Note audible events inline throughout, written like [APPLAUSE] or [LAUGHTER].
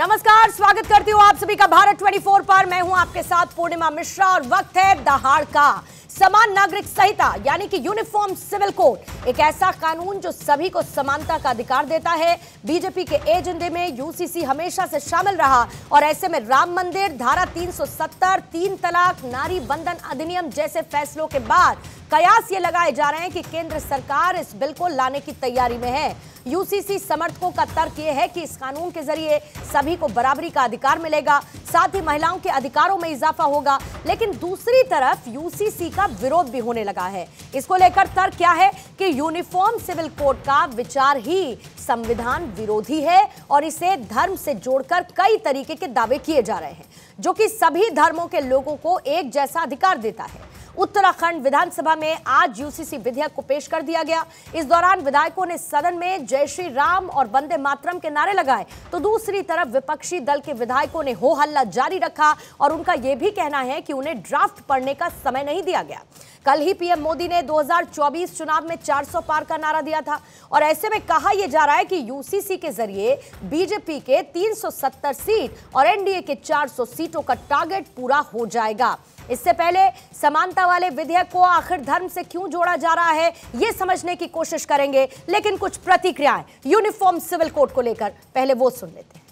नमस्कार स्वागत करती हूँ आप सभी का भारत 24 पर मैं हूँ आपके साथ पूर्णिमा मिश्रा और वक्त है दहाड़ का समान नागरिक संहिता यानी कि यूनिफॉर्म सिविल कोड एक ऐसा कानून जो सभी को समानता का अधिकार देता है बीजेपी के एजेंडे में यूसीसी हमेशा से शामिल रहा और ऐसे में राम मंदिर धारा 370, तीन तलाक नारी बंधन अधिनियम जैसे फैसलों के बाद कयास ये लगाए जा रहे हैं कि केंद्र सरकार इस बिल को लाने की तैयारी में है यूसीसी समर्थकों का तर्क यह है कि इस कानून के जरिए सभी को बराबरी का अधिकार मिलेगा साथ ही महिलाओं के अधिकारों में इजाफा होगा लेकिन दूसरी तरफ यूसीसी का विरोध भी होने लगा है इसको लेकर तर्क क्या है कि यूनिफॉर्म सिविल कोड का विचार ही संविधान विरोधी है और इसे धर्म से जोड़कर कई तरीके के दावे किए जा रहे हैं जो कि सभी धर्मों के लोगों को एक जैसा अधिकार देता है उत्तराखंड विधानसभा में आज यूसीसी विधेयक को पेश कर दिया गया इस दौरान विधायकों ने सदन में जय श्री राम और वंदे मातरम के नारे लगाए तो दूसरी तरफ विपक्षी दल के विधायकों ने हो हल्ला जारी रखा और उनका यह भी कहना है कि उन्हें ड्राफ्ट पढ़ने का समय नहीं दिया गया कल ही पीएम मोदी ने 2024 चुनाव में 400 पार का नारा दिया था और ऐसे में कहा यह जा रहा है कि यूसीसी के जरिए बीजेपी के 370 सीट और एनडीए के 400 सीटों का टारगेट पूरा हो जाएगा इससे पहले समानता वाले विधेयक को आखिर धर्म से क्यों जोड़ा जा रहा है ये समझने की कोशिश करेंगे लेकिन कुछ प्रतिक्रियाएं यूनिफॉर्म सिविल कोड को लेकर पहले वो सुन लेते हैं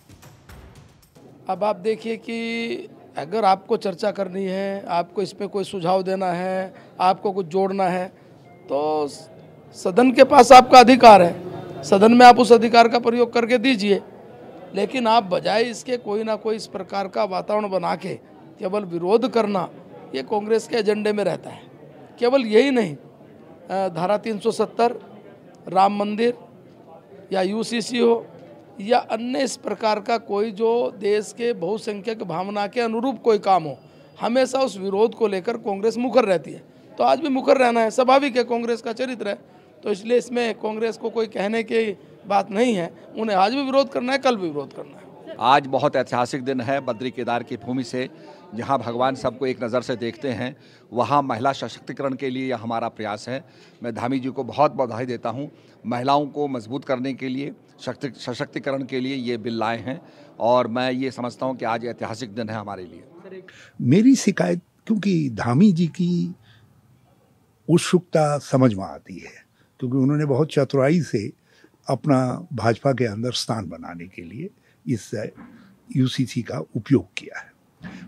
अब आप देखिए कि अगर आपको चर्चा करनी है आपको इस पर कोई सुझाव देना है आपको कुछ जोड़ना है तो सदन के पास आपका अधिकार है सदन में आप उस अधिकार का प्रयोग करके दीजिए लेकिन आप बजाय इसके कोई ना कोई इस प्रकार का वातावरण बना के केवल विरोध करना ये कांग्रेस के एजेंडे में रहता है केवल यही नहीं धारा 370 राम मंदिर या यूसीसी हो या अन्य इस प्रकार का कोई जो देश के बहुसंख्यक भावना के अनुरूप कोई काम हो हमेशा उस विरोध को लेकर कांग्रेस मुखर रहती है तो आज भी मुखर रहना है स्वाभाविक है कांग्रेस का चरित्र है तो इसलिए इसमें कांग्रेस को कोई कहने की बात नहीं है उन्हें आज भी विरोध करना है कल भी विरोध करना है आज बहुत ऐतिहासिक दिन है बद्री केदार की भूमि से जहाँ भगवान सबको एक नज़र से देखते हैं वहाँ महिला सशक्तिकरण के लिए यह हमारा प्रयास है मैं धामी जी को बहुत बधाई देता हूँ महिलाओं को मजबूत करने के लिए शक्ति सशक्तिकरण के लिए ये बिल लाए हैं और मैं ये समझता हूँ कि आज ऐतिहासिक दिन है हमारे लिए मेरी शिकायत क्योंकि धामी जी की उत्सुकता समझ में आती है क्योंकि उन्होंने बहुत चतुराई से अपना भाजपा के अंदर स्थान बनाने के लिए इस यूसीसी का उपयोग किया है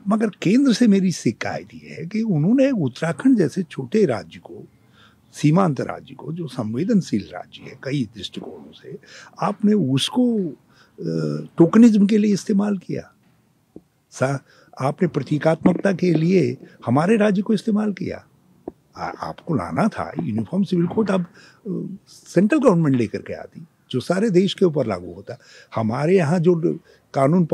मगर केंद्र से मेरी शिकायत ये है कि उन्होंने उत्तराखंड जैसे छोटे राज्य को सीमांत राज्य को जो संवेदनशील राज्य है कई दृष्टिकोणों से आपने उसको टोकनिज्म के लिए इस्तेमाल किया सा आपने प्रतीकात्मकता के लिए हमारे राज्य को इस्तेमाल किया आ, आपको लाना था यूनिफॉर्म सिविल कोड अब सेंट्रल गवर्नमेंट लेकर के आती जो सारे देश के ऊपर लागू होता है हमारे यहाँ जो कानून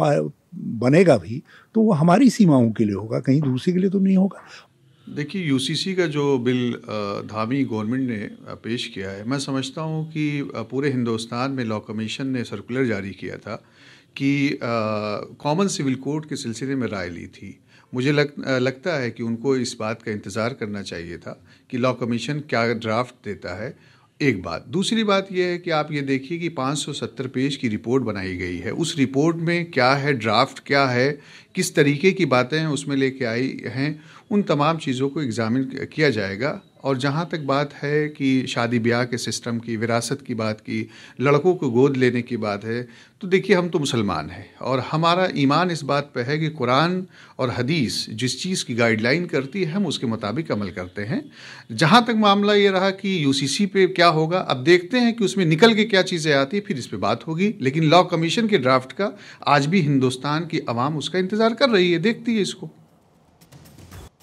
बनेगा भी तो वो हमारी सीमाओं के लिए होगा कहीं दूसरे के लिए तो नहीं होगा देखिए यूसीसी का जो बिल धामी गवर्नमेंट ने पेश किया है मैं समझता हूँ कि पूरे हिंदुस्तान में लॉ कमीशन ने सर्कुलर जारी किया था कि कॉमन सिविल कोर्ट के सिलसिले में राय ली थी मुझे लग, लगता है कि उनको इस बात का इंतज़ार करना चाहिए था कि लॉ कमीशन क्या ड्राफ्ट देता है एक बात दूसरी बात यह है कि आप ये देखिए कि 570 पेज की रिपोर्ट बनाई गई है उस रिपोर्ट में क्या है ड्राफ्ट क्या है किस तरीके की बातें उसमें लेके आई हैं उन तमाम चीज़ों को एग्जामिन किया जाएगा और जहाँ तक बात है कि शादी ब्याह के सिस्टम की विरासत की बात की लड़कों को गोद लेने की बात है तो देखिए हम तो मुसलमान हैं और हमारा ईमान इस बात पर है कि कुरान और हदीस जिस चीज़ की गाइडलाइन करती है हम उसके मुताबिक अमल करते हैं जहाँ तक मामला ये रहा कि यूसीसी पे क्या होगा अब देखते हैं कि उसमें निकल के क्या चीज़ें आती फिर इस पर बात होगी लेकिन लॉ कमीशन के ड्राफ्ट का आज भी हिंदुस्तान की आवाम उसका इंतज़ार कर रही है देखती है इसको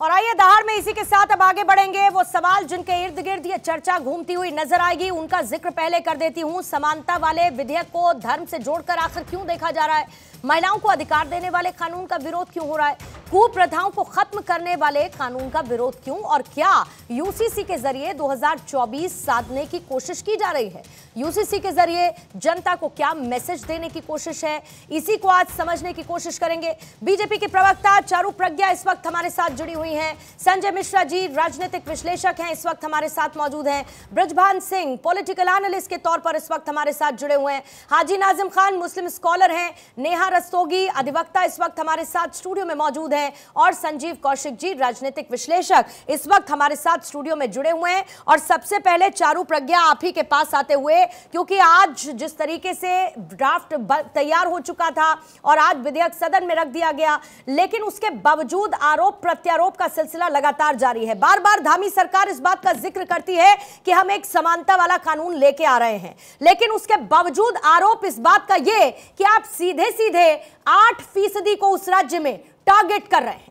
और आइए दहाड़ में इसी के साथ अब आगे बढ़ेंगे वो सवाल जिनके इर्द गिर्द ये चर्चा घूमती हुई नजर आएगी उनका जिक्र पहले कर देती हूं समानता वाले विधेयक को धर्म से जोड़कर आखिर क्यों देखा जा रहा है महिलाओं को अधिकार देने वाले कानून का विरोध क्यों हो रहा है कुप्रथाओं को खत्म करने वाले कानून का विरोध क्यों और क्या यूसीसी के जरिए 2024 साधने की कोशिश की जा रही है यूसीसी के जरिए जनता को क्या मैसेज देने की कोशिश है इसी को आज समझने की कोशिश करेंगे बीजेपी के प्रवक्ता चारू प्रज्ञा इस वक्त हमारे साथ जुड़ी हुई हैं संजय मिश्रा जी राजनीतिक विश्लेषक हैं इस वक्त हमारे साथ मौजूद हैं ब्रजभान सिंह पॉलिटिकल एनालिस्ट के तौर पर इस वक्त हमारे साथ जुड़े हुए हैं हाजी नाजिम खान मुस्लिम स्कॉलर हैं नेहा रस्तोगी अधिवक्ता इस वक्त हमारे साथ स्टूडियो में मौजूद हैं और संजीव कौशिक जी राजनीतिक विश्लेषक इस वक्त हमारे साथ स्टूडियो में जुड़े हुए हैं और सबसे पहले चारू प्रज्ञा आप ही के पास आते हुए क्योंकि आज जिस तरीके से ड्राफ्ट तैयार हो चुका था और आज विधेयक सदन में रख दिया गया लेकिन उसके बावजूद आरोप प्रत्यारोप का सिलसिला लगातार जारी है बार बार धामी सरकार इस बात का जिक्र करती है कि हम एक समानता वाला कानून लेके आ रहे हैं लेकिन उसके बावजूद आरोप इस बात का ये कि आप सीधे सीधे सीधे आठ फीसदी को उस राज्य में टारगेट कर रहे हैं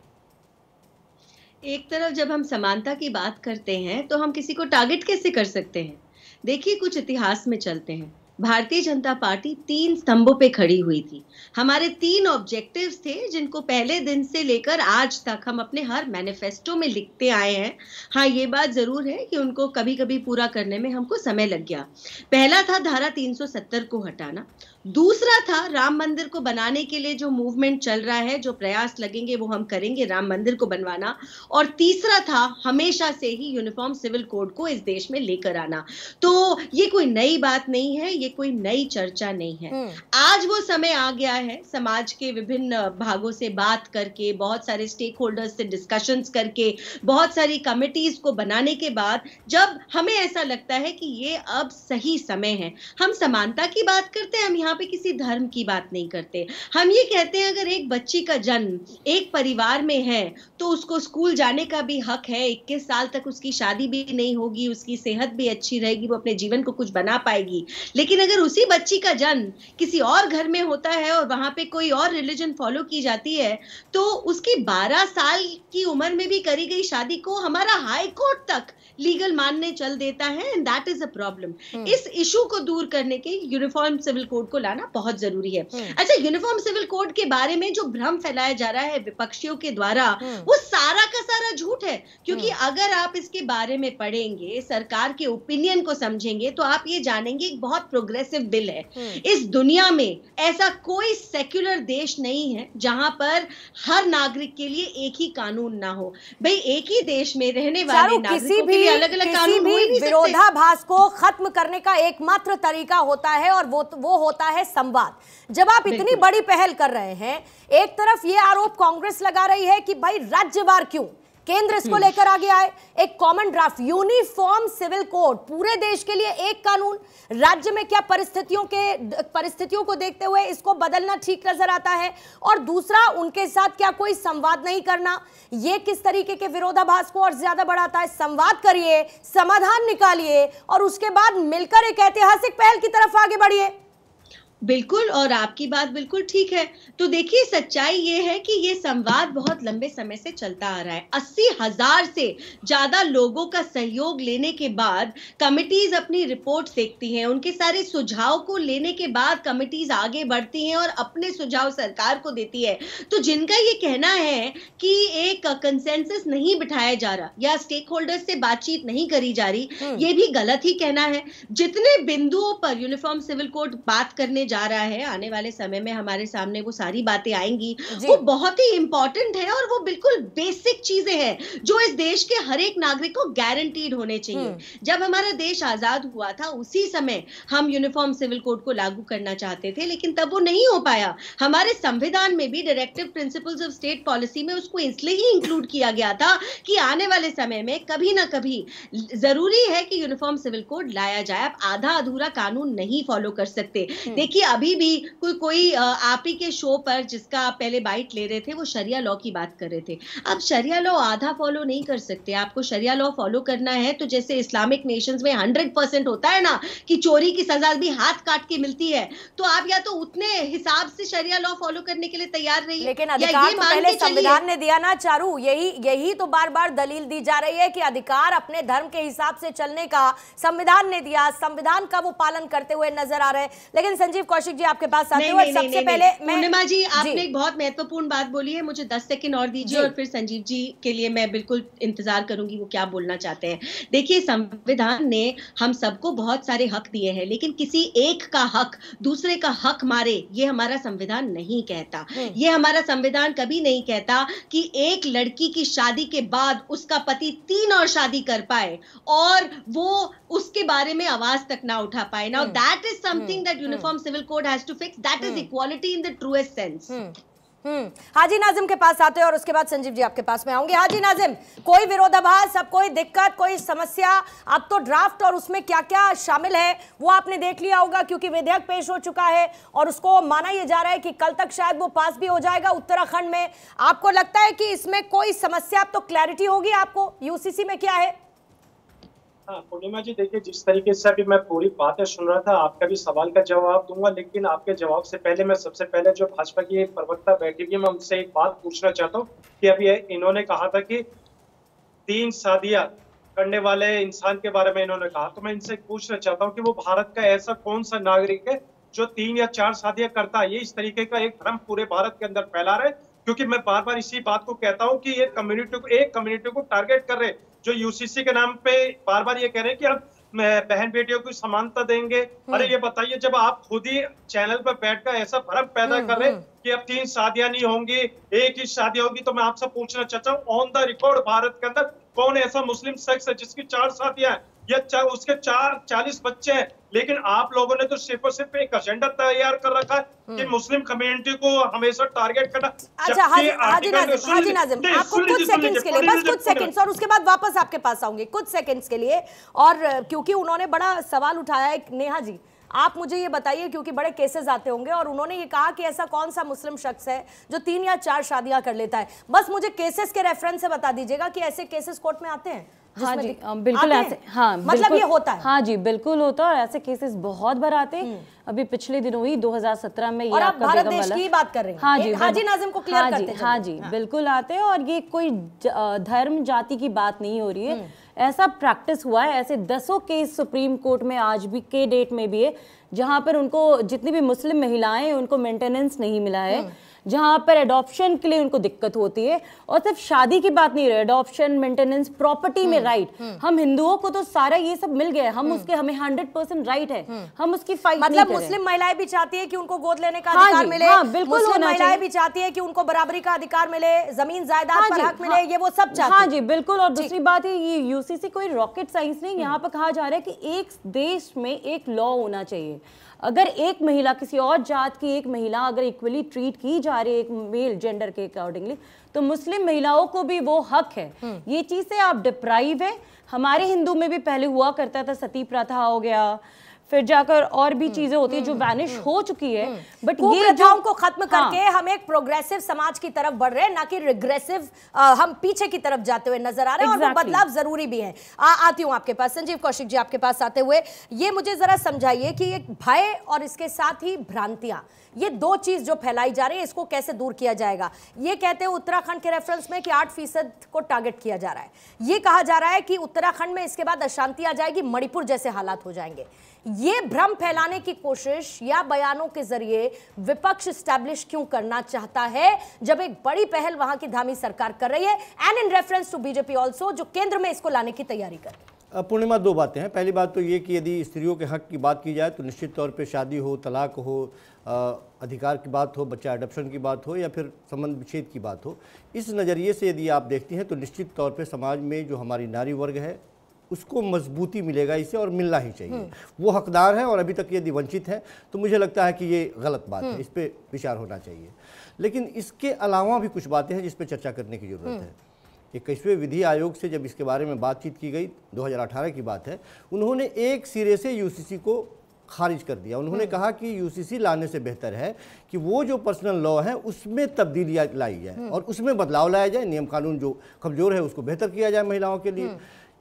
एक तरफ जब हम समानता की बात करते हैं तो हम किसी को टारगेट कैसे कर सकते हैं देखिए कुछ इतिहास में चलते हैं भारतीय जनता पार्टी तीन स्तंभों पे खड़ी हुई थी हमारे तीन ऑब्जेक्टिव्स थे जिनको पहले दिन से लेकर आज तक हम अपने हर मैनिफेस्टो में लिखते आए हैं हाँ ये बात जरूर है कि उनको कभी कभी पूरा करने में हमको समय लग गया पहला था धारा 370 को हटाना दूसरा था राम मंदिर को बनाने के लिए जो मूवमेंट चल रहा है जो प्रयास लगेंगे वो हम करेंगे राम मंदिर को बनवाना और तीसरा था हमेशा से ही यूनिफॉर्म सिविल कोड को इस देश में लेकर आना तो ये कोई नई बात नहीं है ये कोई नई चर्चा नहीं है हम्म। आज वो समय आ गया है समाज के विभिन्न भागों से बात करके बहुत सारे स्टेक होल्डर्स से डिस्कशंस करके बहुत सारी कमिटीज को बनाने के बाद जब हमें ऐसा लगता है कि ये अब सही समय है हम समानता की बात करते हैं हम यहाँ पे किसी धर्म की बात नहीं करते हम ये कहते हैं अगर एक बच्ची का जन्म एक परिवार में है तो उसको स्कूल जाने का भी हक है इक्कीस साल तक उसकी शादी भी नहीं होगी उसकी सेहत भी अच्छी रहेगी वो अपने जीवन को कुछ बना पाएगी लेकिन अगर उसी बच्ची का जन्म किसी और घर में होता है और वहां पे कोई और रिलीजन फॉलो की जाती है तो उसकी बारह साल की उम्र में भी करी गई शादी को हमारा हाई कोर्ट तक लीगल मानने चल देता है and that is a problem इस इशू को दूर करने के यूनिफॉर्म सिविल कोड को लाना बहुत जरूरी है हम्म। अच्छा यूनिफॉर्म सिविल कोड के बारे में जो भ्रम फैलाया जा रहा है विपक्षियों के द्वारा हम्म। वो सारा का सारा झूठ है क्योंकि हम्म। अगर आप इसके बारे में पढ़ेंगे सरकार के ओपिनियन को समझेंगे तो आप ये जानेंगे एक बहुत प्रोग्रेसिव बिल है इस दुनिया में ऐसा कोई सेक्युलर देश नहीं है जहां पर हर नागरिक के लिए एक ही कानून ना हो भाई एक ही देश में रहने वाले नागरिकों किसी भी अलग अलग भी विरोधाभास को खत्म करने का एकमात्र तरीका होता है और वो तो, वो होता है संवाद जब आप इतनी बड़ी पहल कर रहे हैं एक तरफ ये आरोप कांग्रेस लगा रही है कि भाई राज्यवार क्यों केंद्र इसको लेकर आगे आए एक common draft uniform civil code पूरे देश के लिए एक कानून राज्य में क्या परिस्थितियों के परिस्थितियों को देखते हुए इसको बदलना ठीक नजर आता है और दूसरा उनके साथ क्या कोई संवाद नहीं करना यह किस तरीके के विरोधाभास को और ज्यादा बढ़ाता है संवाद करिए समाधान निकालिए और उसके बाद मिलकर एक ऐतिहासिक पहल की तरफ आगे बढ़िए बिल्कुल और आपकी बात बिल्कुल ठीक है तो देखिए सच्चाई ये है कि ये संवाद बहुत लंबे समय से चलता आ रहा है अस्सी हजार से ज्यादा लोगों का सहयोग लेने के बाद कमिटीज अपनी रिपोर्ट देखती हैं उनके सारे सुझाव को लेने के बाद कमिटीज आगे बढ़ती हैं और अपने सुझाव सरकार को देती है तो जिनका ये कहना है कि एक कंसेंसस नहीं बिठाया जा रहा या स्टेक होल्डर्स से बातचीत नहीं करी जा रही हम्म। ये भी गलत ही कहना है जितने बिंदुओं पर यूनिफॉर्म सिविल कोड बात करने जा रहा है आने वाले समय में हमारे सामने वो सारी बातें आएंगी वो बहुत ही इंपॉर्टेंट है और वो बिल्कुल बेसिक चीजें हैं जो इस देश के हर एक नागरिक को गारंटीड होने चाहिए हम्म। जब हमारा देश आजाद हुआ था उसी समय हम यूनिफॉर्म सिविल कोड को लागू करना चाहते थे लेकिन तब वो नहीं हो पाया हमारे संविधान में भी directive principles of state policy में उसको इसलिए ही इंक्लूड किया गया था कि आने वाले समय में कभी ना कभी जरूरी है कि यूनिफॉर्म सिविल कोड लाया जाए आप आधा अधूरा कानून नहीं फॉलो कर सकते हम्म। देखिए क्योंकि अभी भी कोई कोई आप ही के शो पर जिसका आप पहले बाइट ले रहे थे वो शरिया लॉ की बात कर रहे थे अब शरिया लॉ आधा फॉलो नहीं कर सकते आपको शरिया लॉ फॉलो करना है तो जैसे इस्लामिक नेशन में हंड्रेड परसेंट होता है ना कि चोरी की सजा भी हाथ काट के मिलती है तो आप या तो उतने हिसाब से शरिया लॉ फॉलो करने के लिए तैयार रही लेकिन अधिकार तो पहले संविधान ने दिया ना चारू यही यही तो बार बार दलील दी जा रही है कि अधिकार अपने धर्म के हिसाब से चलने का संविधान ने दिया संविधान का वो पालन करते हुए नजर आ रहे हैं लेकिन संजीव कौशिक जी आपके पास आते हैं सबसे पहले पूर्णिमा जी आपने एक बहुत महत्वपूर्ण बात बोली है मुझे दस सेकंड और दीजिए और फिर संजीव जी के लिए मैं बिल्कुल इंतजार करूंगी वो क्या बोलना चाहते हैं देखिए संविधान ने हम सबको बहुत सारे हक दिए हैं लेकिन किसी एक का हक दूसरे का हक मारे ये हमारा संविधान नहीं कहता हम्म। ये हमारा संविधान कभी नहीं कहता कि एक लड़की की शादी के बाद उसका पति तीन और शादी कर पाए और वो उसके बारे में आवाज तक ना उठा पाए now that is something that uniform civil code has to fix that is equality in the truest sense hmm Haji Nazim के पास आते हैं और उसके बाद संजीव जी आपके पास में आऊंगी हाजी नाजिम कोई विरोधाभास अब कोई दिक्कत कोई समस्या अब तो ड्राफ्ट और उसमें क्या क्या शामिल है वो आपने देख लिया होगा क्योंकि विधेयक पेश हो चुका है और उसको माना यह जा रहा है कि कल तक शायद वो पास भी हो जाएगा उत्तराखंड में आपको लगता है कि इसमें कोई समस्या अब तो क्लैरिटी होगी आपको यूसीसी में क्या है हाँ पूर्णिमा जी देखिए जिस तरीके से अभी मैं पूरी बातें सुन रहा था आपका भी सवाल का जवाब दूंगा लेकिन आपके जवाब से पहले मैं सबसे पहले जो भाजपा की एक प्रवक्ता बैठी हुई मैं उनसे एक बात पूछना चाहता हूँ कि अभी इन्होंने कहा था कि तीन शादियां करने वाले इंसान के बारे में इन्होंने कहा तो मैं इनसे पूछना चाहता हूँ कि वो भारत का ऐसा कौन सा नागरिक है जो तीन या चार शादियां करता है ये इस तरीके का एक भ्रम पूरे भारत के अंदर फैला रहे क्योंकि मैं बार बार इसी बात को कहता हूँ कि ये कम्युनिटी को एक कम्युनिटी को टारगेट कर रहे हैं जो यूसीसी के नाम पे बार बार ये कह रहे हैं कि अब बहन बेटियों को समानता देंगे हम्म। अरे ये बताइए जब आप खुद ही चैनल पर बैठकर ऐसा भ्रम पैदा हम्म, कर रहे हम्म। कि अब तीन शादियां नहीं होंगी एक ही शादी होगी तो मैं आपसे पूछना चाहता हूँ ऑन द रिकॉर्ड भारत के अंदर कौन ऐसा मुस्लिम शख्स है जिसकी चार शादियां या चा, उसके चार चालीस बच्चे हैं लेकिन आप लोगों ने तो सिर्फ और सिर्फ एक एजेंडा तैयार कर रखा है कि हम्म। मुस्लिम कम्युनिटी को हमेशा टारगेट करना अच्छा हाजी नाजिम हाजी नाजिम आपको कुछ सेकंड्स के लिए बस कुछ सेकंड्स और उसके बाद वापस आपके पास आऊंगी कुछ सेकंड्स के लिए और क्योंकि उन्होंने बड़ा सवाल उठाया है नेहा जी आप मुझे ये बताइए क्योंकि बड़े केसेस आते होंगे और उन्होंने ये कहा कि ऐसा कौन सा मुस्लिम शख्स है जो तीन या चार शादियां कर लेता है बस मुझे केसेस के रेफरेंस से बता दीजिएगा कि ऐसे केसेस कोर्ट में आते हैं हाँ जी बिल्कुल ऐसे हाँ मतलब ये होता है हाँ जी बिल्कुल होता है और ऐसे केसेस बहुत बार आते हैं हम्म। अभी पिछले दिनों ही 2017 में ये और आप भारत देश की बात कर रहे हैं हाँ जी जी नाजिम को क्लियर हाँ करते हैं हाँ जी हाँ। बिल्कुल आते हैं और ये कोई धर्म जाति की बात नहीं हो रही है हम्म। ऐसा प्रैक्टिस हुआ है ऐसे दसों केस सुप्रीम कोर्ट में आज भी के डेट में भी है जहाँ पर उनको जितनी भी मुस्लिम महिलाएं उनको मेंटेनेंस नहीं मिला है हम्म। जहाँ पर एडॉप्शन के लिए उनको दिक्कत होती है और सिर्फ शादी की बात नहीं रही एडॉप्शन मेंटेनेंस प्रॉपर्टी में राइट हम्म, हम्म। हम हिंदुओं को तो सारा ये सब मिल गया है हम हम्म। उसके हमें हंड्रेड परसेंट राइट है हम उसकी फाइट मतलब मुस्लिम महिलाएं भी चाहती है कि उनको गोद लेने का हाँ अधिकार मिले हाँ, बिल्कुल महिलाएं भी चाहती है कि उनको बराबरी का अधिकार मिले जमीन जायदाद हाँ पर हक मिले हाँ। ये वो सब चाहते हाँ जी बिल्कुल और दूसरी बात है ये यूसीसी कोई रॉकेट साइंस नहीं यहाँ पर कहा जा रहा है कि एक देश में एक लॉ होना चाहिए अगर एक महिला किसी और जात की एक महिला अगर इक्वली ट्रीट की जा रही है एक मेल जेंडर के अकॉर्डिंगली तो मुस्लिम महिलाओं को भी वो हक है हम्म। ये चीज़ से आप डिप्राइव है हमारे हिंदू में भी पहले हुआ करता था सती प्रथा हो गया फिर जाकर और भी हम्म, चीजें होती है जो वैनिश हम्म, हम्म, हो चुकी है बट ये को खत्म हाँ। करके हाँ। हम एक प्रोग्रेसिव समाज की तरफ बढ़ रहे हैं ना कि रिग्रेसिव हम पीछे की तरफ जाते हुए नजर आ रहे हैं exactly. और बदलाव जरूरी भी है आ, आती हूँ आपके पास संजीव कौशिक जी आपके पास आते हुए ये मुझे जरा समझाइए कि एक भय और इसके साथ ही भ्रांतियां ये दो चीज जो फैलाई जा रही है इसको कैसे दूर किया जाएगा ये कहते हैं उत्तराखंड के रेफरेंस में कि आठ फीसद को टारगेट किया जा रहा है ये कहा जा रहा है कि उत्तराखंड में इसके बाद अशांति आ जाएगी मणिपुर जैसे हालात हो जाएंगे ये भ्रम फैलाने की कोशिश या बयानों के जरिए विपक्ष स्टैब्लिश क्यों करना चाहता है जब एक बड़ी पहल वहां की धामी सरकार कर रही है and in reference to BJP also जो केंद्र में इसको लाने की तैयारी कर रही है पूर्णिमा दो बातें हैं पहली बात तो ये कि यदि स्त्रियों के हक की बात की जाए तो निश्चित तौर पर शादी हो तलाक हो आ, अधिकार की बात हो बच्चा एडप्शन की बात हो या फिर संबंध विच्छेद की बात हो इस नज़रिए से यदि आप देखती हैं तो निश्चित तौर पे समाज में जो हमारी नारी वर्ग है उसको मजबूती मिलेगा इसे और मिलना ही चाहिए हम्म। वो हकदार हैं और अभी तक यदि वंचित है तो मुझे लगता है कि ये गलत बात है हम्म। इस पर विचार होना चाहिए लेकिन इसके अलावा भी कुछ बातें हैं जिस पर चर्चा करने की ज़रूरत हम्म। है इक्कीसवें विधि आयोग से जब इसके बारे में बातचीत की गई 2018 की बात है उन्होंने एक सिरे से यूसीसी को खारिज कर दिया उन्होंने कहा कि यूसीसी लाने से बेहतर है कि वो जो पर्सनल लॉ है उसमें तब्दीलियाँ लाई जाए और उसमें बदलाव लाया जाए नियम कानून जो कमज़ोर है उसको बेहतर किया जाए महिलाओं के लिए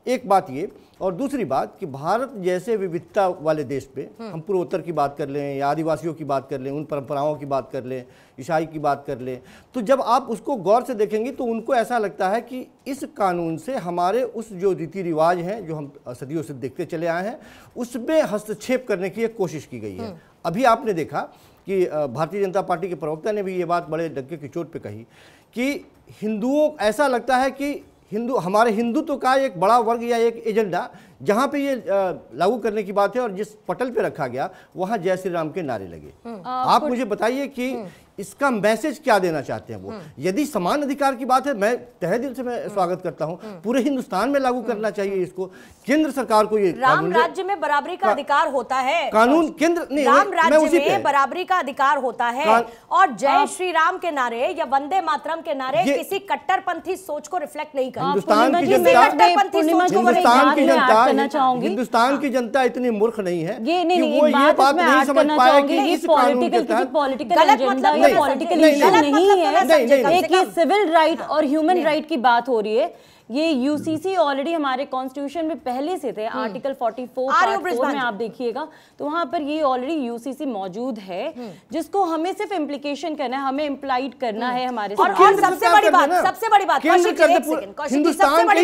एक बात ये और दूसरी बात कि भारत जैसे विविधता वाले देश पे हम्म। हम पूर्वोत्तर की बात कर लें या आदिवासियों की बात कर लें उन परंपराओं की बात कर लें ईसाई की बात कर लें तो जब आप उसको गौर से देखेंगे तो उनको ऐसा लगता है कि इस कानून से हमारे उस जो रीति रिवाज हैं जो हम सदियों से देखते चले आए हैं उसमें हस्तक्षेप करने की एक कोशिश की गई है हम्म। अभी आपने देखा कि भारतीय जनता पार्टी के प्रवक्ता ने भी ये बात बड़े डग्गे की चोट पर कही कि हिंदुओं ऐसा लगता है कि हिंदू हमारे हिंदुत्व का एक बड़ा वर्ग या एक एजेंडा जहाँ पे ये लागू करने की बात है और जिस पटल पे रखा गया वहाँ जय श्री राम के नारे लगे हम्म। आप मुझे बताइए कि हम्म। इसका मैसेज क्या देना चाहते हैं वो हम्म। यदि समान अधिकार की बात है मैं तहे दिल से मैं हम्म। स्वागत करता हूँ हम्म। पूरे हिंदुस्तान में लागू करना चाहिए इसको केंद्र सरकार को ये राम राज्य में बराबरी का अधिकार होता है कानून केंद्र राम राज्य में बराबरी का अधिकार होता है और जय श्री राम के नारे या वंदे मातरम के नारे किसी कट्टरपंथी सोच को रिफ्लेक्ट नहीं कर हिंदुस्तान की जनता हिंदुस्तान की जनता हिंदुस्तान की जनता इतनी मूर्ख नहीं है ये नहीं ये बात नहीं समझ पाया कि इस कानून के तहत गलत मतलब पॉलिटिकल इशू नहीं है मतलब तो एक ये सिविल राइट और ह्यूमन राइट की बात हो रही है ये यूसीसी ऑलरेडी हमारे कॉन्स्टिट्यूशन में पहले से थे आर्टिकल 44 फोर में आप देखिएगा तो वहाँ पर ये ऑलरेडी यूसीसी मौजूद है हम्म। जिसको हमें सिर्फ इम्प्लीकेशन करना है हमें इम्प्लाइड करना हम्म। है हमारे और, सबसे बड़ी बात सबसे बड़ी बात सबसे बड़ी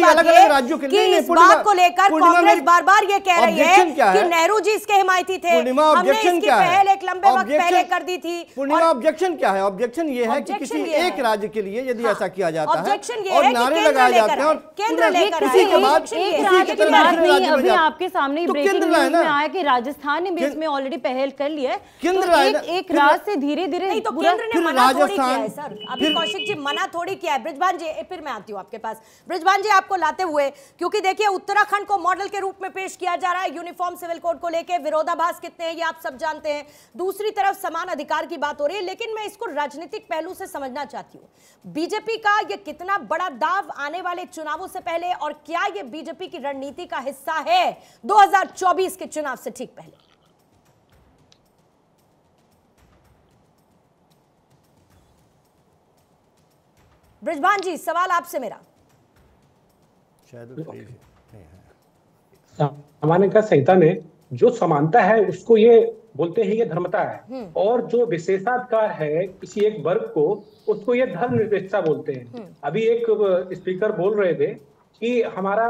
बात इस बात को लेकर कांग्रेस बार बार ये कह रही है कि नेहरू जी इसके हिमायती थे पहल एक लंबे वक्त पहले कर दी थी पूर्णिमा ऑब्जेक्शन क्या है ऑब्जेक्शन ये है कि किसी एक राज्य के लिए यदि हाँ। ऐसा किया जाता है और नारे लगाए जाते हैं केंद्र लेकर आए अभी आपके सामने तो आया कि राजस्थान ने भी इसमें ऑलरेडी पहल कर ली है तो केंद्र एक राज से धीरे धीरे तो केंद्र ने मना थोड़ी किया सर अभी कौशिक जी मना थोड़ी किया है ब्रिजबान जी फिर मैं आती हूँ आपके पास ब्रिजबान जी आपको लाते हुए क्योंकि देखिए उत्तराखंड को मॉडल के रूप में पेश किया जा रहा है यूनिफॉर्म सिविल कोड को लेकर विरोधाभास कितने हैं ये आप सब जानते हैं दूसरी तरफ समान अधिकार की बात हो रही है लेकिन मैं इसको राजनीतिक पहलू से समझना चाहती हूँ बीजेपी का ये कितना बड़ा दाव आने वाले चुनाव चुनावों से पहले और क्या ये बीजेपी की रणनीति का हिस्सा है 2024 के चुनाव से ठीक पहले ब्रिजभान जी सवाल आपसे मेरा शायद हाँ। सामान्य संहिता में जो समानता है उसको ये बोलते हैं ये धर्मता है हम्म। और जो विशेषाधिकार है किसी एक वर्ग को उसको ये धर्म निरपेक्षता बोलते हैं हम्म। अभी एक स्पीकर बोल रहे थे कि हमारा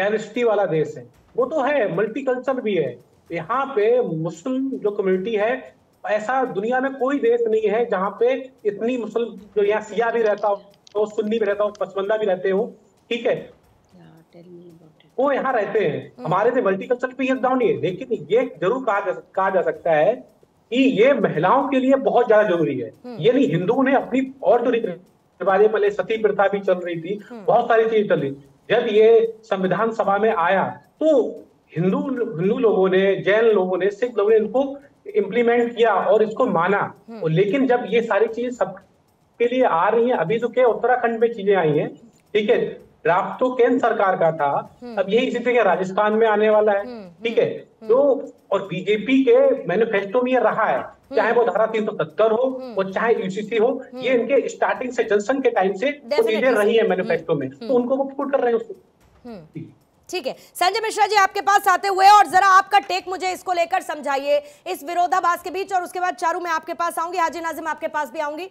डायवर्सिटी वाला देश है वो तो है मल्टीकल्चर भी है यहाँ पे मुस्लिम जो कम्युनिटी है ऐसा दुनिया में कोई देश नहीं है जहाँ पे इतनी मुस्लिम जो यहाँ सिया भी रहता हो तो सुन्नी भी रहता हो पसमंदा भी रहते हो ठीक है वो यहाँ रहते हैं हम्म। हमारे से मल्टीकल्चर पे ये दाव नहीं है लेकिन ये जरूर कहा जा, कहा जा सकता है कि ये महिलाओं के लिए बहुत ज्यादा जरूरी है हम्म। ये नहीं हिंदुओं ने अपनी और जो रिवाजे पहले सती प्रथा भी चल रही थी हम्म। बहुत सारी चीज चल रही जब ये संविधान सभा में आया तो हिंदू हिंदू लोगों ने जैन लोगों ने सिख लोगों ने इनको इम्प्लीमेंट किया और इसको माना लेकिन जब ये सारी चीजें सब के लिए आ रही है अभी तो क्या उत्तराखंड में चीजें आई हैं ठीक है ड्राफ्ट तो केंद्र सरकार का था हम्म। अब यही स्थिति क्या राजस्थान में आने वाला है हम्म, ठीक है हम्म, तो और बीजेपी के मैनिफेस्टो में ये रहा है चाहे वो धारा तीन सौ सत्तर हो और चाहे यूसीसी e हो ये इनके स्टार्टिंग से जनसंघ के टाइम से चीजें रही है मैनिफेस्टो में तो उनको वो फूट कर रहे हैं उसको ठीक है संजय मिश्रा जी आपके पास आते हुए और जरा आपका टेक मुझे इसको लेकर समझाइए इस विरोधाभास के बीच और उसके बाद चारू मैं आपके पास आऊंगी हाजी नाजिम आपके पास भी आऊंगी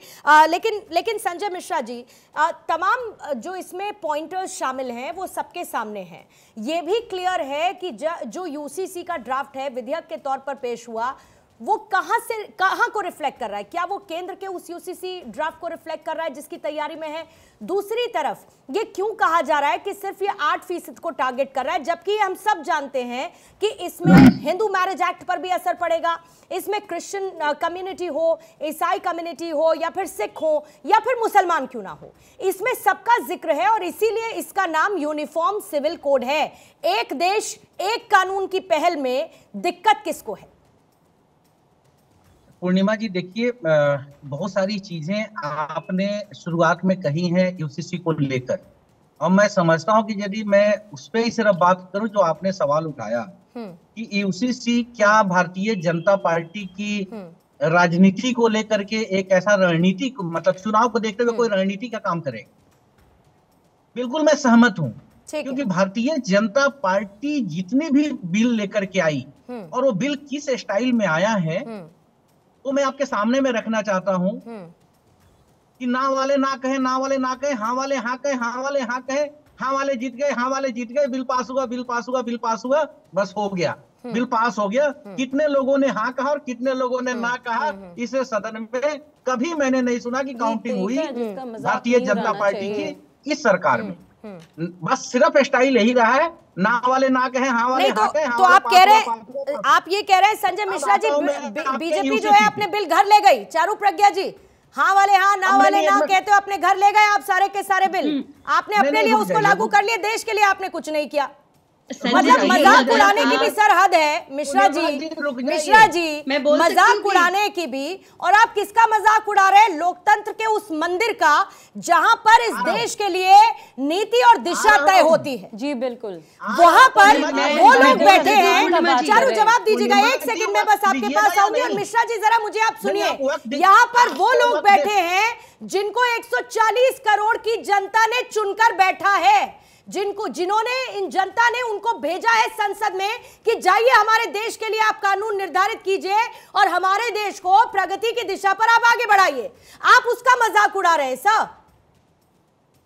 लेकिन लेकिन संजय मिश्रा जी आ, तमाम जो इसमें पॉइंटर्स शामिल हैं वो सबके सामने हैं ये भी क्लियर है कि जो यूसीसी का ड्राफ्ट है विधेयक के तौर पर पेश हुआ वो कहां से कहां को रिफ्लेक्ट कर रहा है क्या वो केंद्र के उस यूसीसी ड्राफ्ट को रिफ्लेक्ट कर रहा है जिसकी तैयारी में है दूसरी तरफ ये क्यों कहा जा रहा है कि सिर्फ ये आठ फीसद को टारगेट कर रहा है जबकि हम सब जानते हैं कि इसमें हिंदू मैरिज एक्ट पर भी असर पड़ेगा इसमें क्रिश्चियन कम्युनिटी uh, हो ईसाई कम्युनिटी हो या फिर सिख हो या फिर मुसलमान क्यों ना हो इसमें सबका जिक्र है और इसीलिए इसका नाम यूनिफॉर्म सिविल कोड है एक देश एक कानून की पहल में दिक्कत किसको है पूर्णिमा जी देखिए बहुत सारी चीजें आपने शुरुआत में कही हैं यूसीसी को लेकर और मैं समझता हूँ कि यदि मैं उस पर ही सिर्फ बात करूँ जो आपने सवाल उठाया हम्म। कि यूसीसी क्या भारतीय जनता पार्टी की हम्म। राजनीति को लेकर के एक ऐसा रणनीति मतलब चुनाव को देखते हुए हम्म। कोई रणनीति का काम करे बिल्कुल मैं सहमत हूँ क्योंकि भारतीय जनता पार्टी जितनी भी बिल लेकर के आई और वो बिल किस स्टाइल में आया है वो तो मैं आपके सामने में रखना चाहता हूँ हम्म। कि ना वाले ना कहे ना वाले ना कहे हाँ वाले हाँ कहे हाँ वाले हाँ कहे हाँ वाले जीत गए हाँ वाले जीत गए बिल पास हुआ बिल पास हुआ बिल पास हुआ बस हो गया हम्म। बिल पास हो गया हम्म। कितने लोगों ने हाँ कहा और कितने लोगों ने ना कहा इसे सदन में कभी मैंने नहीं सुना कि काउंटिंग हुई भारतीय जनता पार्टी की इस सरकार में बस सिर्फ स्टाइल यही रहा है ना वाले ना कहे हाँ वाले तो, हाँ, हाँ तो आप कह रहे आप ये कह रहे हैं संजय मिश्रा जी बीजेपी जो है अपने बिल घर ले गई चारू प्रज्ञा जी हाँ वाले हाँ ना वाले ना कहते हो अपने घर ले गए आप सारे के सारे बिल हम्म। आपने अपने लिए उसको लागू कर लिए देश के लिए आपने कुछ नहीं किया मतलब मजाक उड़ाने की भी सरहद है मिश्रा जी तो मिश्रा जी तो मजाक उड़ाने की भी और आप किसका मजाक उड़ा रहे हैं लोकतंत्र के उस मंदिर का जहां पर इस हाँ। देश के लिए नीति और दिशा हाँ, तय हाँ। होती है जी बिल्कुल वहां पर वो लोग बैठे हैं चारों जवाब दीजिएगा एक सेकंड में बस आपके पास आऊंगी और मिश्रा जी जरा मुझे आप सुनिए यहाँ पर वो तो लोग बैठे हैं जिनको एक करोड़ की जनता ने चुनकर बैठा है जिनको जिन्होंने इन जनता ने उनको भेजा है संसद में कि जाइए हमारे देश के लिए आप कानून निर्धारित कीजिए और हमारे देश को प्रगति की दिशा पर आप आगे बढ़ाइए आप उसका मजाक उड़ा रहे हैं सर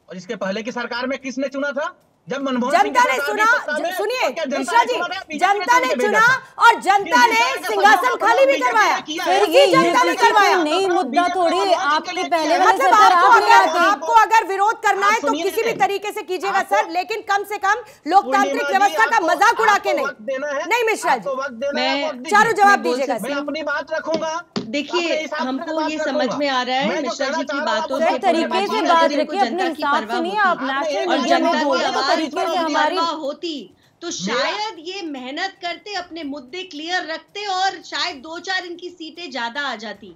और इसके पहले की सरकार में किसने चुना था जब जनता ने सुना सुनिए मिश्रा जी जनता ने चुना और जनता ने सिंहासन खाली भी करवाया फिर ये जनता ने करवाया नहीं मुद्दा थोड़ी आपके पहले मतलब आपको अगर विरोध करना है तो किसी भी तरीके से कीजिएगा सर लेकिन कम से कम लोकतांत्रिक व्यवस्था का मजाक उड़ा के नहीं नहीं मिश्रा जी मैं चारों जवाब दीजिएगा अपनी बात रखूंगा देखिए हमको ये समझ में आ रहा है मिश्रा जी की बातों से तरीके से बात रखिए अपने हिसाब से नहीं आप नेशनल मीडिया तरीके से हमारी होती तो शायद ये मेहनत करते अपने मुद्दे क्लियर रखते और शायद दो चार इनकी सीटें ज्यादा आ जाती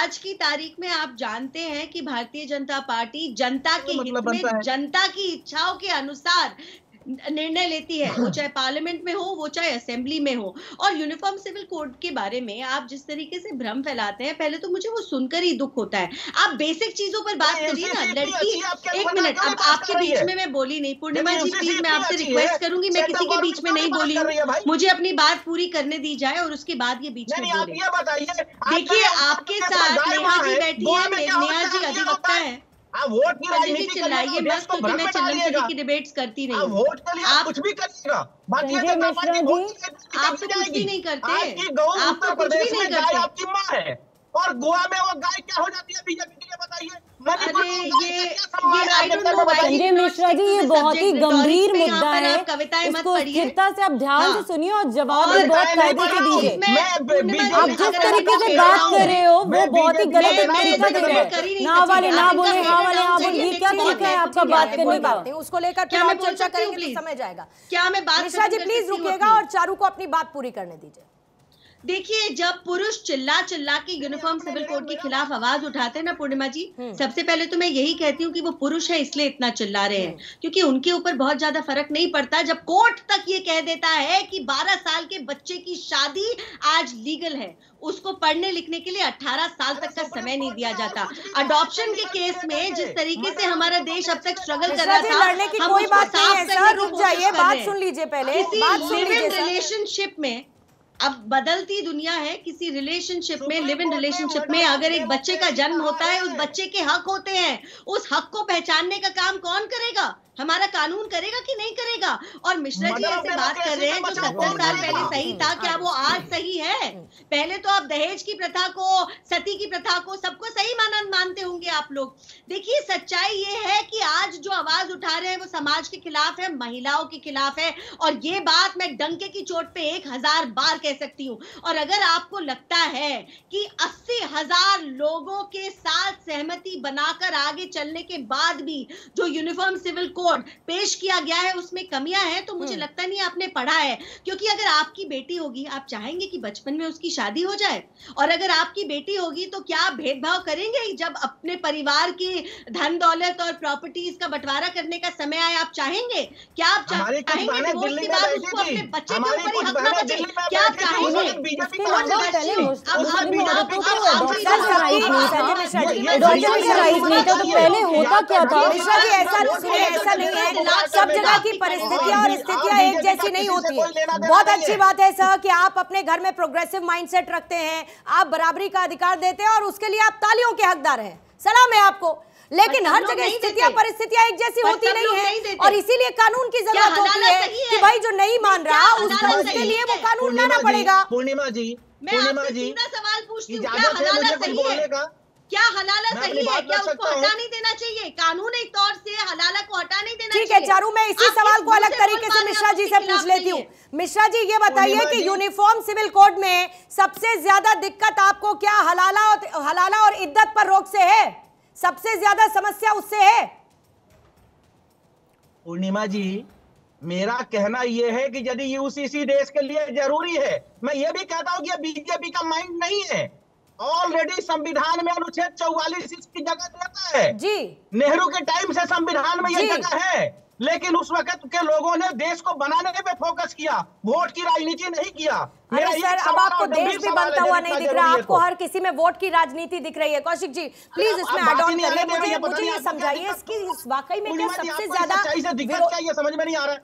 आज की तारीख में आप जानते हैं कि भारतीय जनता पार्टी जनता के मतलब हित में जनता की इच्छाओं के अनुसार निर्णय लेती है वो चाहे पार्लियामेंट में हो वो चाहे असेंबली में हो और यूनिफॉर्म सिविल कोड के बारे में आप जिस तरीके से भ्रम फैलाते हैं पहले तो मुझे वो सुनकर ही दुख होता है आप बेसिक चीजों पर बात करिए ना तो लड़की एक मिनट अब आपके तो बीच में मैं बोली नहीं पूर्णिमा जी प्लीज तो मैं आपसे रिक्वेस्ट करूंगी मैं किसी के बीच में नहीं बोली मुझे अपनी बात पूरी करने दी जाए और उसके बाद ये बीच में देखिए आपके साथ नेहा जी बैठी है नेहा जी अधिवक्ता है वोट तो तो की डिबेट्स करती नहीं वोट के लिए आप कुछ भी करिएगा भारतीय जनता पार्टी आप तो कुछ भी नहीं करते आपकी माँ है और गोवा में वो गाय क्या हो जाती है बीजेपी के लिए बताइए संजय मिश्रा जी ये बहुत ही गंभीर मुद्दा है इसको स्थिरता से आप ध्यान से हाँ। सुनिए और जवाब भी बहुत फायदे के दीजिए आप जिस तरीके से बात कर रहे हो वो बहुत ही गलत तरीका दे रहे हैं ना वाले ना बोले हाँ वाले हाँ बोले ये क्या तरीका है आपका बात करने का उसको लेकर क्या मैं चर्चा करेंगे तो समय जाएगा क्या मैं मिश्रा जी प्लीज रुकेगा और चारू को अपनी बात पूरी करने दीजिए देखिए जब पुरुष चिल्ला चिल्ला के यूनिफॉर्म सिविल कोड के खिलाफ आवाज उठाते हैं ना पूर्णिमा जी हम्म। सबसे पहले तो मैं यही कहती हूँ कि वो पुरुष है इसलिए इतना चिल्ला रहे हैं हम्म। क्योंकि उनके ऊपर बहुत ज्यादा फर्क नहीं पड़ता जब कोर्ट तक ये कह देता है कि 12 साल के बच्चे की शादी आज लीगल है उसको पढ़ने लिखने के लिए 18 साल तक का समय नहीं दिया जाता अडॉप्शन के केस में जिस तरीके से हमारा देश अब तक स्ट्रगल कर रहा था हम कोई बात उसको साफ करने की कोशिश कर रहे हैं रिलेशनशिप में अब बदलती दुनिया है किसी रिलेशनशिप में लिव इन रिलेशनशिप में अगर एक बच्चे का जन्म होता है उस बच्चे के हक होते हैं उस हक को पहचानने का काम कौन करेगा हमारा कानून करेगा कि नहीं करेगा और मिश्रा जी मतलब ऐसे बात कर रहे हैं जो सत्तर साल पहले सही था क्या वो हाँ। आज सही है पहले तो आप दहेज की प्रथा को सती की प्रथा को सबको सही माना मानते होंगे आप लोग देखिए सच्चाई ये है कि आज जो आवाज उठा रहे हैं वो समाज के खिलाफ है महिलाओं के खिलाफ है और ये बात मैं डंके की चोट पे एक हजार बार कह सकती हूँ और अगर आपको लगता है कि अस्सी हजार लोगों के साथ सहमति बनाकर आगे चलने के बाद भी जो यूनिफॉर्म सिविल कोड रिफॉर्म पेश किया गया है उसमें कमियां हैं तो मुझे हम्म। लगता नहीं आपने पढ़ा है क्योंकि अगर आपकी बेटी होगी आप चाहेंगे कि बचपन में उसकी शादी हो जाए और अगर आपकी बेटी होगी तो क्या आप भेदभाव करेंगे जब अपने परिवार की धन दौलत और प्रॉपर्टीज का बंटवारा करने का समय आए आप चाहेंगे क्या आप चाहेंगे वोट के बाद उसको अपने बच्चे के ऊपर ही हक ना बचे क्या आप चाहेंगे तो ऐसा नहीं है सब जगह की परिस्थितियां और स्थितियां एक जैसी नहीं होती बहुत अच्छी बात है सर कि आप अपने घर में प्रोग्रेसिव माइंडसेट रखते हैं आप बराबरी का अधिकार देते हैं और उसके लिए आप तालियों के हकदार हैं सलाम है आपको लेकिन हर जगह स्थितियां परिस्थितियां एक जैसी होती नहीं है और इसीलिए कानून की जरूरत होती है कि भाई जो नहीं मान रहा उसका उसके लिए वो कानून लाना पड़ेगा पूर्णिमा जी पूर्णिमा जी सवाल पूछती हूँ क्या हलाला सही है क्या उसको हटा नहीं देना चाहिए कानूनी तौर से हलाला को हटा नहीं देना ठीक है चारू मैं इसी सवाल को अलग तरीके से मिश्रा जी से पूछ लेती हूँ मिश्रा जी ये बताइए कि यूनिफॉर्म सिविल कोड में सबसे ज्यादा दिक्कत आपको क्या हलाला और हलाला और इद्दत पर रोक से है सबसे ज्यादा समस्या उससे है पूर्णिमा जी मेरा कहना यह है कि यदि यूसीसी देश के लिए जरूरी है मैं ये भी कहता हूँ कि बीजेपी का माइंड नहीं है ऑलरेडी संविधान में अनुच्छेद चौवालीस इसकी जगह देता है जी नेहरू के टाइम से संविधान में ये जगह है लेकिन उस वक्त के लोगों ने देश को बनाने पे फोकस किया वोट की राजनीति नहीं किया अरे सर अब आपको देश भी बनता हुआ नहीं दिख रहा आपको तो। हर किसी में वोट की राजनीति दिख रही है कौशिक जी प्लीज इसमें एड ऑन कर मुझे मुझे ये समझाइए इसकी वाकई में क्या सबसे ज्यादा समझ में नहीं आ रहा है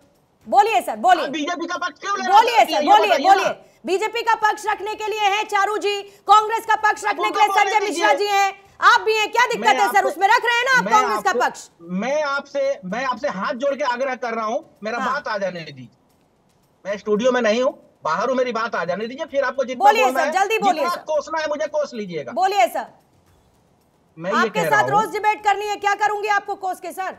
बोलिए सर बोलिए बीजेपी का पक्ष क्यों बोलिए सर बोलिए बोलिए बीजेपी का पक्ष रखने के लिए है चारू जी कांग्रेस का पक्ष रखने के लिए संजय तो मिश्रा जी है आप भी हैं क्या दिक्कत है सर उसमें रख रहे हैं ना आप कांग्रेस का पक्ष मैं आपसे मैं आपसे हाथ जोड़ के आग्रह कर रहा हूँ मेरा हाँ। बात आ जाने दीजिए मैं स्टूडियो में नहीं हूँ बाहर हूँ मेरी बात आ जाने दीजिए फिर आपको जितना बोलिए सर जल्दी बोलिए कोसना है मुझे कोस लीजिएगा बोलिए सर मैं आपके साथ रोज डिबेट करनी है क्या करूंगी आपको कोस के सर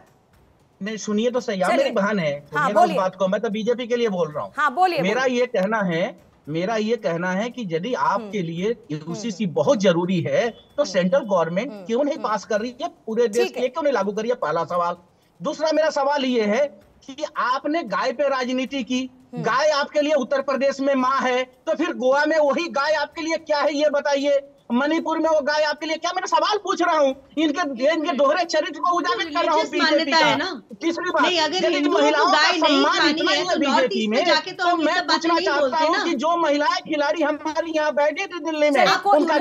नहीं सुनिए तो सही मेरी बहन है हाँ, बात को मैं तो बीजेपी के लिए बोल रहा हूँ हाँ, मेरा ये कहना है मेरा ये कहना है कि यदि आपके हम्म। लिए यूसीसी हम्म। बहुत जरूरी है तो सेंट्रल हम्म। गवर्नमेंट क्यों नहीं पास कर रही है पूरे देश के क्यों नहीं लागू कर रही है पहला सवाल दूसरा मेरा सवाल ये है कि आपने गाय पे राजनीति की गाय आपके लिए उत्तर प्रदेश में माँ है तो फिर गोवा में वही गाय आपके लिए क्या है ये बताइए मणिपुर में वो गाय आपके लिए क्या मैं तो सवाल पूछ रहा हूँ इनके इनके दोहरे चरित्र को उजागर तो कर रहा हूँ तीसरी बात तो महिलाओं का जो महिलाएं खिलाड़ी हमारे यहाँ बैठे थे दिल्ली में हाँ, उनका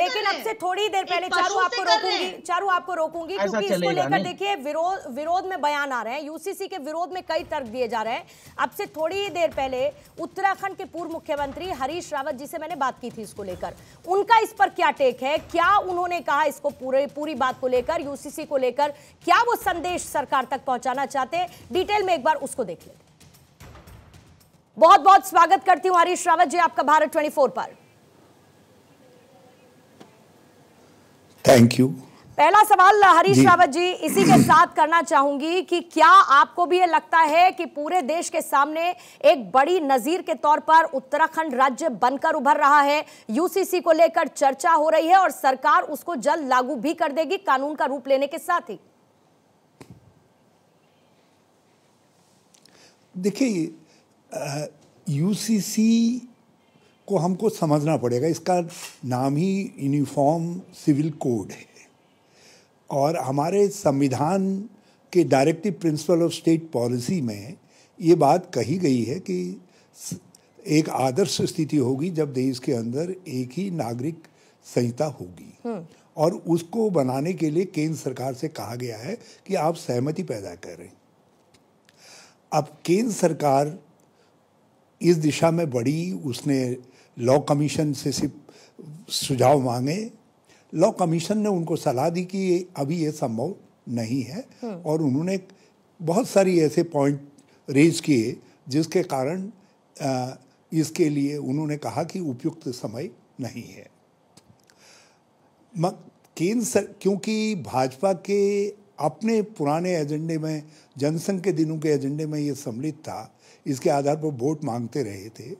लेकिन अब से थोड़ी देर पहले चारू आपको रोकूंगी चारू आपको रोकूंगी क्योंकि इसको लेकर देखिए विरोध विरोध में बयान बना रहे हैं यूसीसी के विरोध में कई तर्क दिए जा रहे हैं अब से थोड़ी ही देर पहले उत्तराखंड के पूर्व मुख्यमंत्री हरीश रावत जी से मैंने बात की थी इसको लेकर उनका इस पर क्या टेक है क्या उन्होंने कहा इसको पूरे पूरी बात को लेकर यूसीसी को लेकर क्या वो संदेश सरकार तक पहुंचाना चाहते हैं डिटेल में एक बार उसको देख लेते बहुत बहुत स्वागत करती हूँ हरीश रावत जी आपका भारत 24 पर थैंक यू पहला सवाल हरीश रावत जी इसी के साथ करना चाहूंगी कि क्या आपको भी ये लगता है कि पूरे देश के सामने एक बड़ी नजीर के तौर पर उत्तराखंड राज्य बनकर उभर रहा है यूसीसी को लेकर चर्चा हो रही है और सरकार उसको जल्द लागू भी कर देगी कानून का रूप लेने के साथ ही देखिए यूसीसी को हमको समझना पड़ेगा इसका नाम ही यूनिफॉर्म सिविल कोड है और हमारे संविधान के directive principle of state policy में ये बात कही गई है कि एक आदर्श स्थिति होगी जब देश के अंदर एक ही नागरिक संहिता होगी हम्म। और उसको बनाने के लिए केंद्र सरकार से कहा गया है कि आप सहमति पैदा करें अब केंद्र सरकार इस दिशा में बड़ी उसने लॉ कमीशन से सिर्फ सुझाव मांगे लॉ कमीशन ने उनको सलाह दी कि अभी ये संभव नहीं है हम्म। और उन्होंने बहुत सारी ऐसे पॉइंट रेज किए जिसके कारण इसके लिए उन्होंने कहा कि उपयुक्त समय नहीं है केंद्र सर क्योंकि भाजपा के अपने पुराने एजेंडे में जनसंघ के दिनों के एजेंडे में ये सम्मिलित था इसके आधार पर वोट मांगते रहे थे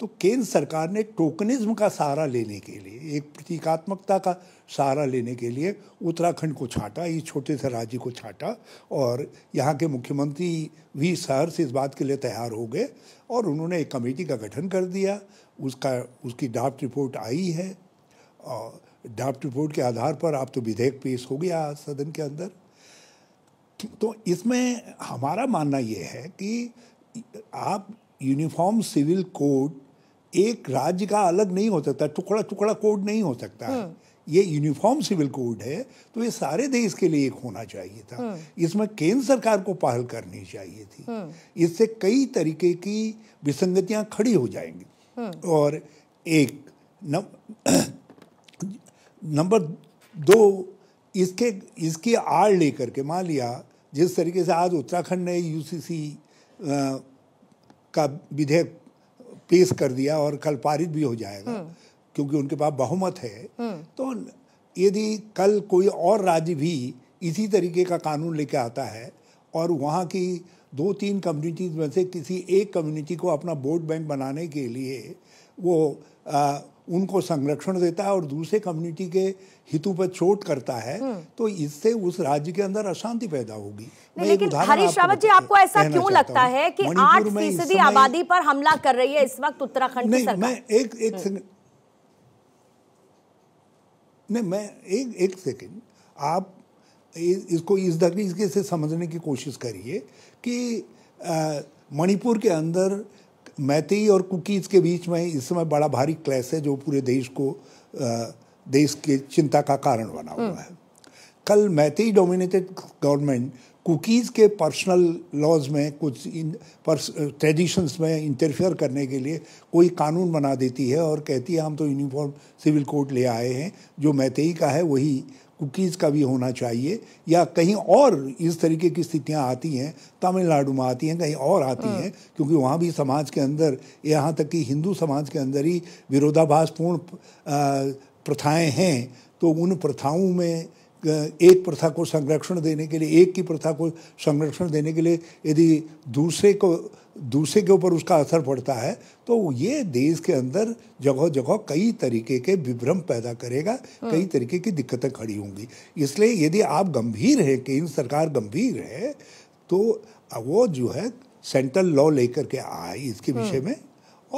तो केंद्र सरकार ने टोकनिज्म का सहारा लेने के लिए एक प्रतीकात्मकता का सहारा लेने के लिए उत्तराखंड को छाटा इस छोटे से राज्य को छाटा और यहाँ के मुख्यमंत्री शहर सहर्ष इस बात के लिए तैयार हो गए और उन्होंने एक कमेटी का गठन कर दिया उसका उसकी ड्राफ्ट रिपोर्ट आई है और ड्राफ्ट रिपोर्ट के आधार पर आप तो विधेयक पेश हो गया सदन के अंदर तो इसमें हमारा मानना ये है कि आप यूनिफॉर्म सिविल कोड एक राज्य का अलग नहीं हो सकता टुकड़ा टुकड़ा कोड नहीं हो सकता है हम्म। ये यूनिफॉर्म सिविल कोड है तो ये सारे देश के लिए एक होना चाहिए था हम्म। इसमें केंद्र सरकार को पहल करनी चाहिए थी हम्म। इससे कई तरीके की विसंगतियां खड़ी हो जाएंगी और एक [CLEARS THROAT] नंबर दो इसके इसकी आड़ लेकर के मान लिया जिस तरीके से आज उत्तराखंड ने यूसीसी का विधेयक पेश कर दिया और कल पारित भी हो जाएगा हम्म। क्योंकि उनके पास बहुमत है हम्म। तो यदि कल कोई और राज्य भी इसी तरीके का कानून लेके आता है और वहाँ की दो तीन कम्युनिटीज़ में से किसी एक कम्युनिटी को अपना वोट बैंक बनाने के लिए वो आ, उनको संरक्षण देता है और दूसरे कम्युनिटी के हितों पर चोट करता है हम्म। तो इससे उस राज्य के अंदर अशांति पैदा होगी लेकिन हरीश रावत जी आपको ऐसा क्यों लगता है कि आठ फीसदी आबादी पर हमला कर रही है इस वक्त उत्तराखंड की सरकार? मैं एक एक हम्म। सेकंड नहीं मैं एक एक सेकंड आप इसको इस तरीके से समझने की कोशिश करिए कि मणिपुर के अंदर मैथी और कुकीज़ के बीच में इस समय बड़ा भारी क्लैश है जो पूरे देश को देश के चिंता का कारण बना हुआ हम्म। है कल मैथी डोमिनेटेड गवर्नमेंट कुकीज़ के पर्सनल लॉज में कुछ इन ट्रेडिशंस में इंटरफेयर करने के लिए कोई कानून बना देती है और कहती है हम तो यूनिफॉर्म सिविल कोड ले आए हैं जो मैथेई का है वही कुकीज़ का भी होना चाहिए या कहीं और इस तरीके की स्थितियाँ आती हैं तमिलनाडु में आती हैं कहीं और आती हाँ। हैं क्योंकि वहाँ भी समाज के अंदर यहाँ तक कि हिंदू समाज के अंदर ही विरोधाभासपूर्ण प्रथाएं हैं तो उन प्रथाओं में एक प्रथा को संरक्षण देने के लिए एक की प्रथा को संरक्षण देने के लिए यदि दूसरे को दूसरे के ऊपर उसका असर पड़ता है तो ये देश के अंदर जगह जगह कई तरीके के विभ्रम पैदा करेगा हाँ। कई तरीके की दिक्कतें खड़ी होंगी इसलिए यदि आप गंभीर हैं केंद्र सरकार गंभीर है तो वो जो है सेंट्रल लॉ लेकर के आए इसके हाँ। विषय में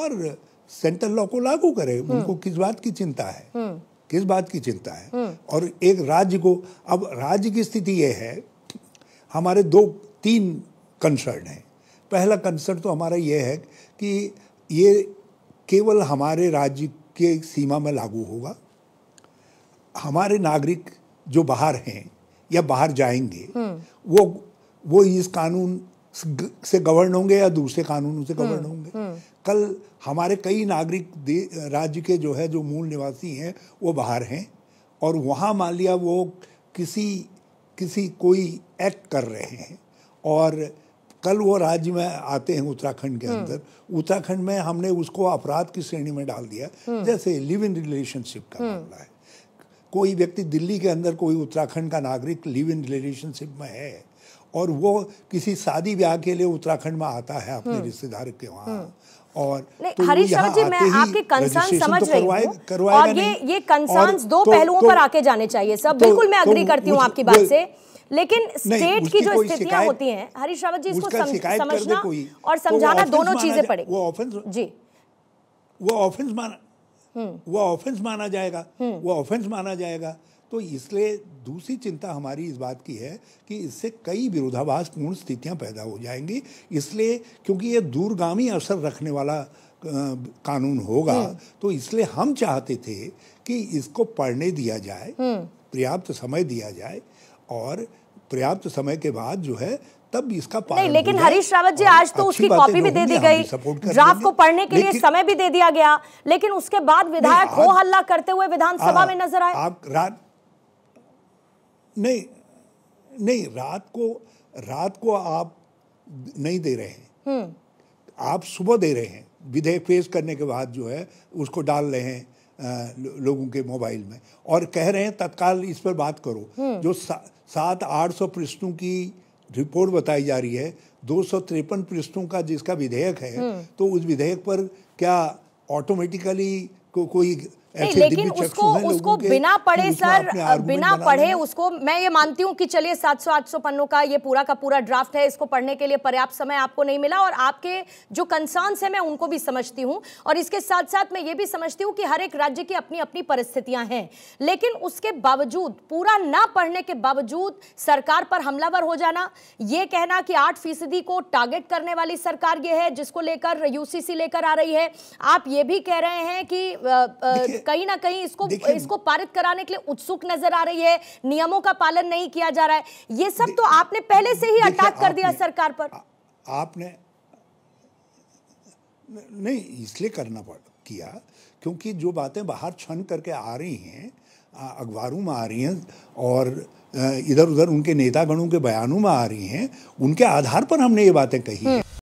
और सेंट्रल लॉ को लागू करे हाँ। उनको किस बात की चिंता है किस बात की चिंता है और एक राज्य को अब राज्य की स्थिति यह है हमारे दो तीन कंसर्न हैं पहला कंसर्न तो हमारा ये है कि ये केवल हमारे राज्य के सीमा में लागू होगा हमारे नागरिक जो बाहर हैं या बाहर जाएंगे हम्म। वो वो इस कानून से गवर्न होंगे या दूसरे कानूनों से गवर्न हम्म, होंगे हम्म। कल हमारे कई नागरिक राज्य के जो है जो मूल निवासी हैं वो बाहर हैं और वहाँ मान लिया वो किसी किसी कोई एक्ट कर रहे हैं और कल वो राज्य में आते हैं उत्तराखंड के हम्म। अंदर उत्तराखंड में हमने उसको अपराध की श्रेणी में डाल दिया हम्म। जैसे लिव इन रिलेशनशिप का हम्म। मामला है कोई व्यक्ति दिल्ली के अंदर कोई उत्तराखंड का नागरिक लिव इन रिलेशनशिप में है और वो किसी शादी ब्याह के लिए उत्तराखंड में आता है अपने रिश्तेदार के वहाँ और तो हरीश शर्मा जी मैं आपके कंसर्न तो समझ तो रही हूँ और ये ये कंसर्न दो तो, पहलुओं तो, पर आके जाने चाहिए सब तो, बिल्कुल मैं अग्री तो, करती हूँ आपकी बात से लेकिन स्टेट की जो स्थितियां होती हैं हरीश रावत जी इसको समझना और समझाना तो दोनों चीजें पड़ेगी वो ऑफेंस जी वो ऑफेंस माना हम्म। वो ऑफेंस माना जाएगा हम्म। वो ऑफेंस माना जाएगा तो इसलिए दूसरी चिंता हमारी इस बात की है कि इससे कई विरोधाभास पूर्ण स्थितियां पैदा हो जाएंगी इसलिए क्योंकि ये दूरगामी असर रखने वाला कानून होगा हम्म। तो इसलिए हम चाहते थे कि इसको पढ़ने दिया जाए पर्याप्त समय दिया जाए और पर्याप्त समय के बाद जो है तब इसका नहीं लेकिन हरीश रावत जी हाँ, आज तो उसकी कॉपी भी दे दी गई ड्राफ्ट को पढ़ने के लिए समय भी दे दिया गया लेकिन उसके बाद विधायक हो हल्ला करते हुए विधानसभा हाँ, में नजर आए आप रात नहीं नहीं रात को रात को आप नहीं दे रहे हैं हम्म। आप सुबह दे रहे हैं विधेयक पेश करने के बाद जो है उसको डाल रहे हैं लोगों के मोबाइल में और कह रहे हैं तत्काल इस पर बात करो हम्म। जो सात आठ सौ पृष्ठों की रिपोर्ट बताई जा रही है दो सौ तिरपन पृष्ठों का जिसका विधेयक है हम्म। तो उस विधेयक पर क्या ऑटोमेटिकली को, कोई नहीं लेकिन उसको उसको बिना पढ़े सर बिना पढ़े उसको मैं ये मानती हूँ कि चलिए 700-800 पन्नों का ये पूरा का पूरा ड्राफ्ट है इसको पढ़ने के लिए पर्याप्त समय आपको नहीं मिला और आपके जो कंसर्न्स हैं मैं उनको भी समझती हूँ और इसके साथ साथ मैं ये भी समझती हूँ कि हर एक राज्य की अपनी अपनी परिस्थितियाँ हैं लेकिन उसके बावजूद पूरा ना पढ़ने के बावजूद सरकार पर हमलावर हो जाना ये कहना कि आठ फीसदी को टारगेट करने वाली सरकार ये है जिसको लेकर यूसीसी लेकर आ रही है आप ये भी कह रहे हैं कि कहीं ना कहीं इसको इसको पारित कराने के लिए उत्सुक नजर आ रही है नियमों का पालन नहीं किया जा रहा है ये सब तो आपने पहले से ही अटैक कर दिया सरकार पर आपने नहीं इसलिए करना पड़ किया क्योंकि जो बातें बाहर छन करके आ रही हैं अखबारों में आ रही हैं और इधर उधर उनके नेतागणों के बयानों में आ रही हैं उनके आधार पर हमने ये बातें कही हैं